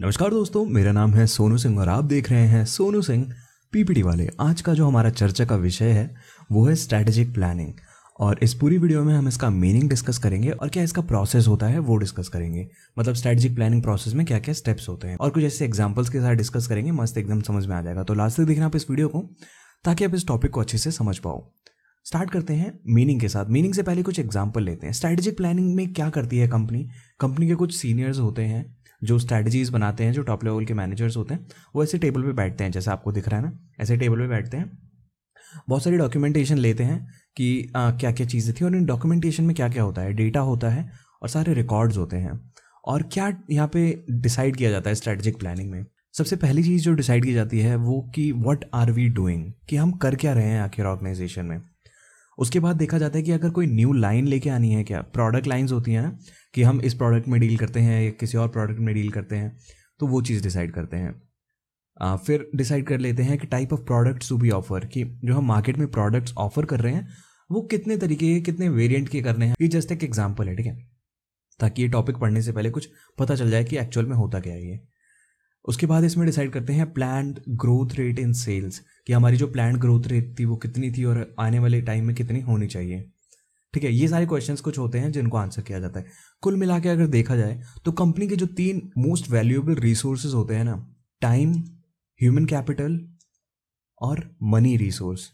नमस्कार दोस्तों मेरा नाम है सोनू सिंह और आप देख रहे हैं सोनू सिंह पीपीटी वाले आज का जो हमारा चर्चा का विषय है वो है स्ट्रैटेजिक प्लानिंग और इस पूरी वीडियो में हम इसका मीनिंग डिस्कस करेंगे और क्या इसका प्रोसेस होता है वो डिस्कस करेंगे मतलब स्ट्रैटेजिक प्लानिंग प्रोसेस में क्या क्या स्टेप्स होते हैं और कुछ ऐसे एग्जाम्पल्स के साथ डिस्कस करेंगे मस्त एकदम समझ में आ जाएगा तो लास्ट तक देखना आप इस वीडियो को ताकि आप इस टॉपिक को अच्छे से समझ पाओ स्टार्ट करते हैं मीनिंग के साथ मीनिंग से पहले कुछ एग्जाम्पल लेते हैं स्ट्रैटेजिक प्लानिंग में क्या करती है कंपनी कंपनी के कुछ सीनियर्स होते हैं जो स्ट्रैटेजीज बनाते हैं जो टॉप लेवल के मैनेजर्स होते हैं वो ऐसे टेबल पर बैठते हैं जैसे आपको दिख रहा है ना ऐसे टेबल पर बैठते हैं बहुत सारी डॉक्यूमेंटेशन लेते हैं कि आ, क्या क्या चीज़ें थी और इन डॉक्यूमेंटेशन में क्या क्या होता है डेटा होता है और सारे रिकॉर्ड्स होते हैं और क्या यहाँ पे डिसाइड किया जाता है स्ट्रैटेजिक प्लानिंग में सबसे पहली चीज़ जो डिसाइड की जाती है वो कि व्हाट आर वी डूइंग कि हम कर क्या रहे हैं आखिर ऑर्गेनाइजेशन में उसके बाद देखा जाता है कि अगर कोई न्यू लाइन लेके आनी है क्या प्रोडक्ट लाइंस होती हैं ना कि हम इस प्रोडक्ट में डील करते हैं या किसी और प्रोडक्ट में डील करते हैं तो वो चीज़ डिसाइड करते हैं आ, फिर डिसाइड कर लेते हैं कि type of products to be offer कि जो हम मार्केट में प्रोडक्ट्स ऑफर कर रहे हैं वो कितने तरीके के कितने वेरियंट के करने हैं ये जस्ट एक एग्जाम्पल है ठीक है ताकि ये टॉपिक पढ़ने से पहले कुछ पता चल जाए कि एक्चुअल में होता क्या है ये उसके बाद इसमें डिसाइड करते हैं plan growth rate in sales कि हमारी जो प्लान ग्रोथ रेट थी वो कितनी थी और आने वाले टाइम में कितनी होनी चाहिए ठीक है ये सारे क्वेश्चंस कुछ होते हैं जिनको आंसर किया जाता है कुल मिला के अगर देखा जाए तो कंपनी के जो तीन मोस्ट वैल्यूएबल रिसोर्सेज होते हैं ना टाइम ह्यूमन कैपिटल और मनी रिसोर्स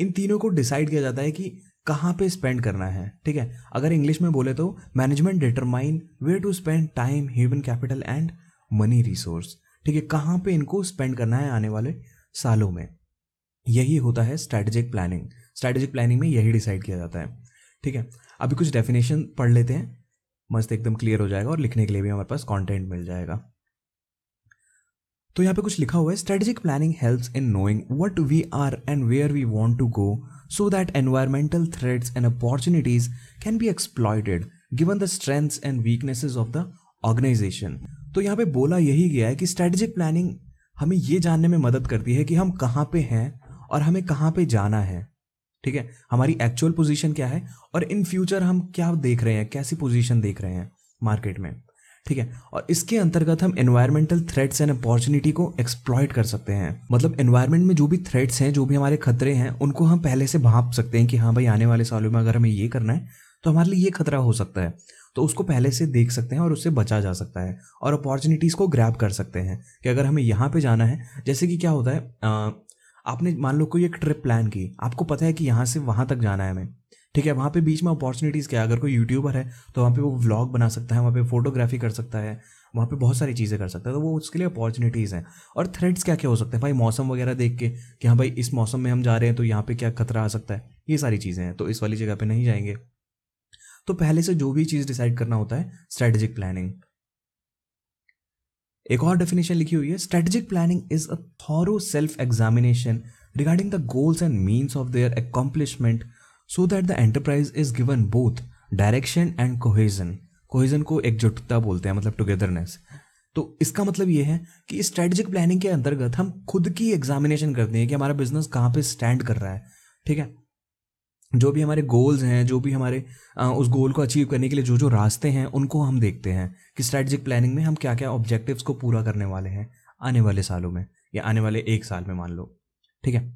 इन तीनों को डिसाइड किया जाता है कि कहाँ पे स्पेंड करना है ठीक है अगर इंग्लिश में बोले तो management determine where to spend time human capital and money resource ठीक है कहाँ पे इनको स्पेंड करना है आने वाले सालों में यही होता है स्ट्रैटेजिक प्लानिंग स्ट्रैटेजिक प्लानिंग में यही डिसाइड किया जाता है ठीक है अभी कुछ डेफिनेशन पढ़ लेते हैं मस्त एकदम क्लियर हो जाएगा और लिखने के लिए भी हमारे पास कॉन्टेंट मिल जाएगा तो यहाँ पे कुछ लिखा हुआ है strategic planning helps in knowing what we are and where we want to go so that environmental threats and opportunities can be exploited given the strengths and weaknesses of the organisation तो यहाँ पे बोला यही गया है कि strategic planning हमें ये जानने में मदद करती है कि हम कहाँ पे हैं और हमें कहाँ पे जाना है ठीक है हमारी एक्चुअल पोजीशन क्या है और इन फ्यूचर हम क्या देख रहे हैं कैसी पोजीशन देख रहे हैं मार्केट में ठीक है और इसके अंतर्गत हम एनवायरमेंटल थ्रेट्स एंड अपॉर्चुनिटी को एक्सप्लॉयट कर सकते हैं मतलब एनवायरमेंट में जो भी थ्रेट्स हैं जो भी हमारे खतरे हैं उनको हम पहले से भाप सकते हैं कि हाँ भाई आने वाले सालों में अगर हमें ये करना है तो हमारे लिए ये खतरा हो सकता है तो उसको पहले से देख सकते हैं और उससे बचा जा सकता है और अपॉर्चुनिटीज़ को ग्रैब कर सकते हैं कि अगर हमें यहाँ पर जाना है जैसे कि क्या होता है आ, आपने मान लो कोई एक ट्रिप प्लान की आपको पता है कि यहाँ से वहाँ तक जाना है हमें ठीक है वहाँ पे बीच में अपॉर्चुनिटीज़ क्या है अगर कोई यूट्यूबर है तो वहाँ पे वो व्लॉग बना सकता है वहाँ पे फोटोग्राफी कर सकता है वहाँ पे बहुत सारी चीज़ें कर सकता है तो वो उसके लिए अपॉर्चुनिटीज़ हैं और थ्रेड्स क्या क्या हो सकते हैं भाई मौसम वगैरह देख के कि हाँ भाई इस मौसम में हम जा रहे हैं तो यहाँ पर क्या खतरा आ सकता है ये सारी चीज़ें हैं तो इस वाली जगह पर नहीं जाएंगे तो पहले से जो भी चीज़ डिसाइड करना होता है स्ट्रेटेजिक प्लानिंग एक और डेफिनेशन लिखी हुई है strategic planning is a thorough self examination regarding the goals and means of their accomplishment so that the enterprise is given both direction and cohesion cohesion को एकजुटता बोलते हैं मतलब टुगेदरनेस तो इसका मतलब ये है कि स्ट्रेटेजिक प्लानिंग के अंतर्गत हम खुद की एग्जामिनेशन करते हैं कि हमारा बिजनेस कहाँ पे स्टैंड कर रहा है ठीक है जो भी हमारे गोल्स हैं जो भी हमारे आ, उस गोल को अचीव करने के लिए जो जो रास्ते हैं उनको हम देखते हैं कि स्ट्रैटेजिक प्लानिंग में हम क्या क्या ऑब्जेक्टिव्स को पूरा करने वाले हैं आने वाले सालों में या आने वाले एक साल में मान लो ठीक है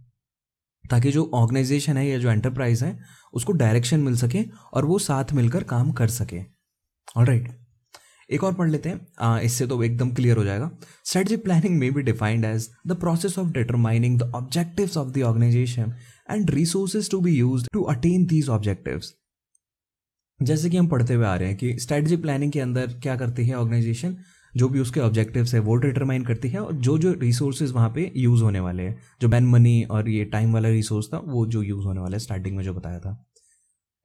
ताकि जो ऑर्गेनाइजेशन है या जो एंटरप्राइज है उसको डायरेक्शन मिल सके और वो साथ मिलकर काम कर सके ऑल राइट right. एक और पढ़ लेते हैं इससे तो एकदम क्लियर हो जाएगा स्ट्रेटजिक प्लानिंग में be defined as the process of determining the objectives of the organisation and resources to be use to attain these objectives जैसे कि हम पढ़ते हुए आ रहे हैं कि स्ट्रेटजिक प्लानिंग के अंदर क्या करती है ऑर्गेनाइजेशन जो भी उसके ऑब्जेक्टिव्स है वो डिटरमाइन करती है और जो जो रिसोर्सेज वहाँ पे यूज़ होने वाले हैं जो मैन मनी और ये टाइम वाला रिसोर्स था वो जो यूज़ होने वाला है स्टार्टिंग में जो बताया था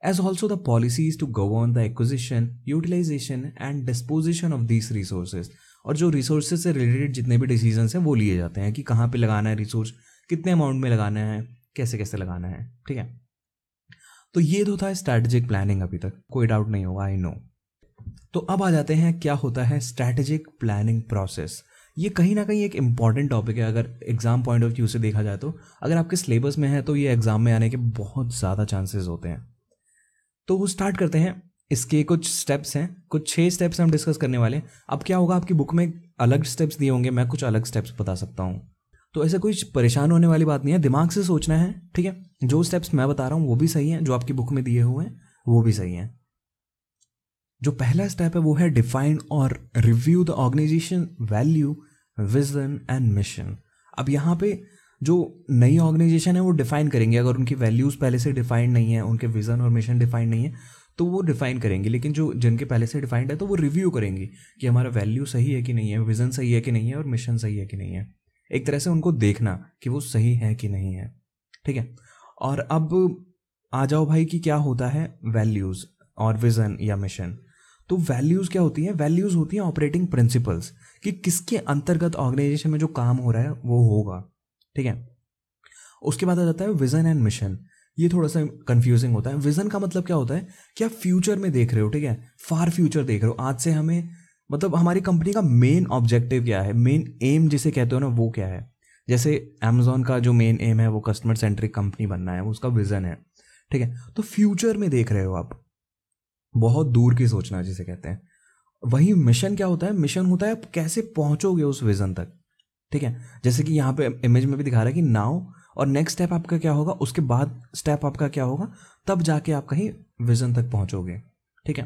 as also the policies to govern the acquisition utilization and disposition of these resources और जो रिसोर्सेज से रिलेटेड जितने भी डिसीजन हैं वो लिए जाते हैं कि कहाँ पे लगाना है रिसोर्स कितने अमाउंट में लगाना है कैसे कैसे लगाना है ठीक है तो ये तो था स्ट्रैटेजिक प्लानिंग अभी तक कोई डाउट नहीं होगा आई नो तो अब आ जाते हैं क्या होता है स्ट्रैटेजिक प्लानिंग प्रोसेस ये कहीं ना कहीं एक इम्पॉर्टेंट टॉपिक है अगर एग्ज़ाम पॉइंट ऑफ व्यू से देखा जाए तो अगर आपके सिलेबस में है तो ये एग्ज़ाम में आने के बहुत ज़्यादा चांसेस होते हैं तो वो स्टार्ट करते हैं इसके कुछ स्टेप्स हैं कुछ छः स्टेप्स हम डिस्कस करने वाले हैं अब क्या होगा आपकी बुक में अलग स्टेप्स दिए होंगे मैं कुछ अलग स्टेप्स बता सकता हूँ तो ऐसा कोई परेशान होने वाली बात नहीं है दिमाग से सोचना है ठीक है जो स्टेप्स मैं बता रहा हूँ वो भी सही हैं जो आपकी बुक में दिए हुए हैं वो भी सही हैं जो पहला स्टेप है वो है डिफाइन और review the organisation value vision and mission अब यहाँ पे जो नई ऑर्गेनाइजेशन है वो डिफाइन करेंगे अगर उनकी वैल्यूज़ पहले से डिफाइंड नहीं है उनके विज़न और मिशन डिफाइंड नहीं है तो वो डिफाइन करेंगे लेकिन जो जिनके पहले से डिफाइंड है तो वो रिव्यू करेंगे कि हमारा वैल्यू सही है कि नहीं है विज़न सही है कि नहीं है और मिशन सही है कि नहीं है एक तरह से उनको देखना कि वो सही है कि नहीं है ठीक है और अब आ जाओ भाई कि क्या होता है वैल्यूज़ और विज़न या मिशन तो वैल्यूज़ क्या होती है वैल्यूज़ होती हैं ऑपरेटिंग प्रिंसिपल्स कि किसके अंतर्गत ऑर्गेनाइजेशन में जो काम हो रहा है वो होगा ठीक है उसके बाद आ जाता है विजन एंड मिशन ये थोड़ा सा कंफ्यूजिंग होता है विजन का मतलब क्या होता है कि आप फ्यूचर में देख रहे हो ठीक है फार फ्यूचर देख रहे हो आज से हमें मतलब हमारी कंपनी का मेन ऑब्जेक्टिव क्या है मेन एम जिसे कहते हो ना वो क्या है जैसे अमेजोन का जो मेन एम है वो कस्टमर सेंट्रिक कंपनी बनना है वो उसका विजन है ठीक है तो फ्यूचर में देख रहे हो आप बहुत दूर की सोचना जिसे कहते हैं वही मिशन क्या होता है मिशन होता है आप कैसे पहुंचोगे उस विजन तक ठीक है जैसे कि यहाँ पे इमेज में भी दिखा रहा है कि नाउ और नेक्स्ट स्टेप आपका क्या होगा उसके बाद स्टेप आपका क्या होगा तब जाके आप कहीं विजन तक पहुँचोगे ठीक है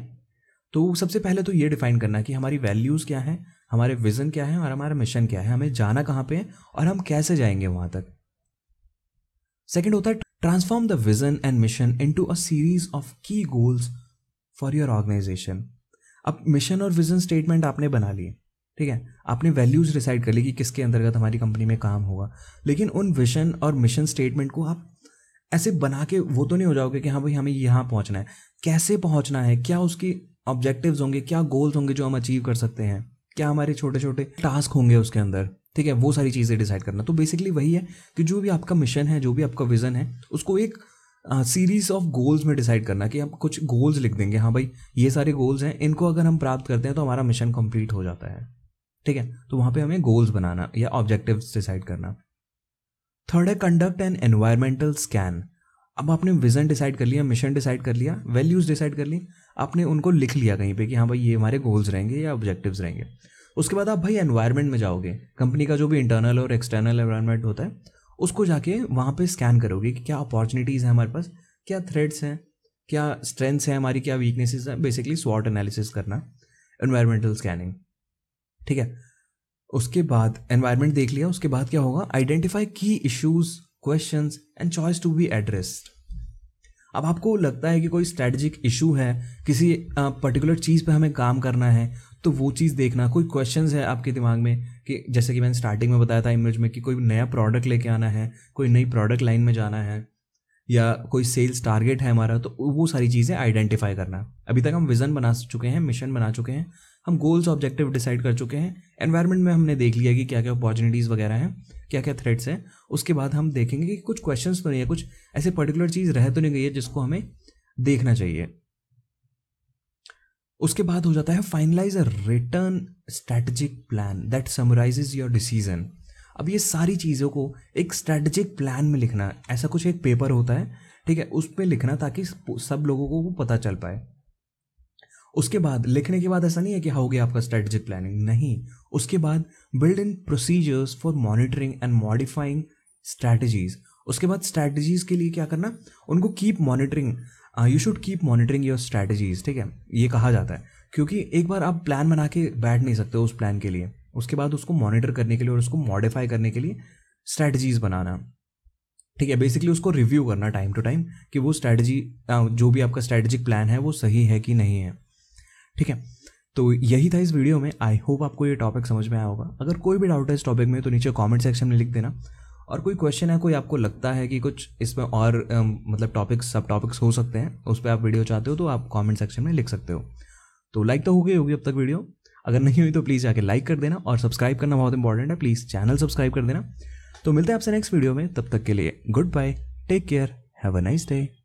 तो सबसे पहले तो ये डिफाइन करना कि हमारी वैल्यूज़ क्या हैं हमारे विजन क्या है और हमारा मिशन क्या है हमें जाना कहाँ पे है और हम कैसे जाएंगे वहां तक सेकेंड होता है transform the vision and mission into a series of key goals for your organisation अब मिशन और विजन स्टेटमेंट आपने बना लिए ठीक है आपने वैल्यूज़ डिसाइड कर ली कि किसके अंतर्गत हमारी कंपनी में काम होगा लेकिन उन विशन और मिशन स्टेटमेंट को आप ऐसे बना के वो तो नहीं हो जाओगे कि हाँ भाई हमें यहाँ पहुँचना है कैसे पहुँचना है क्या उसके ऑब्जेक्टिव होंगे क्या गोल्स होंगे जो हम अचीव कर सकते हैं क्या हमारे छोटे छोटे टास्क होंगे उसके अंदर ठीक है वो सारी चीज़ें डिसाइड करना तो बेसिकली वही है कि जो भी आपका मिशन है जो भी आपका विज़न है उसको एक सीरीज ऑफ गोल्स में डिसाइड करना कि हम कुछ गोल्स लिख देंगे हाँ भाई ये सारे गोल्स हैं इनको अगर हम प्राप्त करते हैं तो हमारा मिशन कंप्लीट हो जाता है ठीक है तो वहां पे हमें गोल्स बनाना या ऑब्जेक्टिव डिसाइड करना थर्ड है कंडक्ट एंड एनवायरमेंटल स्कैन अब आपने विजन डिसाइड कर लिया मिशन डिसाइड कर लिया वैल्यूज़ डिसाइड कर ली आपने उनको लिख लिया कहीं पे कि हाँ भाई ये हमारे गोल्स रहेंगे या ऑब्जेक्टिव्स रहेंगे उसके बाद आप भाई एनवायरमेंट में जाओगे कंपनी का जो भी इंटरनल और एक्सटर्नल एनवायरमेंट होता है उसको जाके वहाँ पे स्कैन करोगे कि क्या अपॉर्चुनिटीज़ हैं हमारे पास क्या थ्रेड्स हैं क्या स्ट्रेंथ्स हैं हमारी क्या वीकनेसेस हैं बेसिकली स्वॉट एनालिसिस करना एनवायरमेंटल स्कैनिंग ठीक है उसके बाद एनवायरमेंट देख लिया उसके बाद क्या होगा identify key issues question and choice to be addressed अब आपको लगता है कि कोई स्ट्रेटेजिक इशू है किसी पर्टिकुलर चीज़ पे हमें काम करना है तो वो चीज़ देखना कोई क्वेश्चन है आपके दिमाग में कि जैसे कि मैंने स्टार्टिंग में बताया था इमेज में कि कोई नया प्रोडक्ट लेके आना है कोई नई प्रोडक्ट लाइन में जाना है या कोई सेल्स टारगेट है हमारा तो वो सारी चीज़ें आइडेंटिफाई करना अभी तक हम विज़न बना चुके हैं मिशन बना चुके हैं हम गोल्स ऑब्जेक्टिव डिसाइड कर चुके हैं एनवायरनमेंट में हमने देख लिया कि क्या क्या अपॉर्चुनिटीज़ वगैरह हैं क्या क्या थ्रेड्स हैं उसके बाद हम देखेंगे कि कुछ क्वेश्चन तो नहीं है कुछ ऐसे पर्टिकुलर चीज़ रह तो नहीं गई है जिसको हमें देखना चाहिए उसके बाद हो जाता है finalise a return strategic plan that summarises your decision अब ये सारी चीज़ों को एक स्ट्रैटेजिक प्लान में लिखना है ऐसा कुछ एक पेपर होता है ठीक है उस पर लिखना ताकि सब लोगों को वो पता चल पाए उसके बाद लिखने के बाद ऐसा नहीं है कि हो गया आपका स्ट्रेटजिक प्लानिंग नहीं उसके बाद build in procedures for monitoring and modifying strategies उसके बाद स्ट्रैटेजीज के लिए क्या करना उनको keep monitoring you should keep monitoring your strategies ठीक है ये कहा जाता है क्योंकि एक बार आप प्लान बना के बैठ नहीं सकते उस प्लान के लिए उसके बाद उसको मॉनिटर करने के लिए और उसको मॉडिफाई करने के लिए स्ट्रैटेजीज बनाना ठीक है बेसिकली उसको रिव्यू करना टाइम टू टाइम कि वो स्ट्रैटेजी जो भी आपका स्ट्रैटेजिक प्लान है वो सही है कि नहीं है ठीक है तो यही था इस वीडियो में आई होप आपको ये टॉपिक समझ में आया होगा अगर कोई भी डाउट है इस टॉपिक में तो नीचे कमेंट सेक्शन में लिख देना और कोई क्वेश्चन है कोई आपको लगता है कि कुछ इसमें और मतलब टॉपिक्स सब टॉपिक्स हो सकते हैं उस पर आप वीडियो चाहते हो तो आप कमेंट सेक्शन में लिख सकते हो तो लाइक तो हो गई होगी अब तक वीडियो अगर नहीं हुई तो प्लीज़ जाके लाइक कर देना और सब्सक्राइब करना बहुत इंपॉर्टेंट है प्लीज़ चैनल सब्सक्राइब कर देना तो मिलते हैं आपसे नेक्स्ट वीडियो में तब तक के लिए goodbye take care have a nice day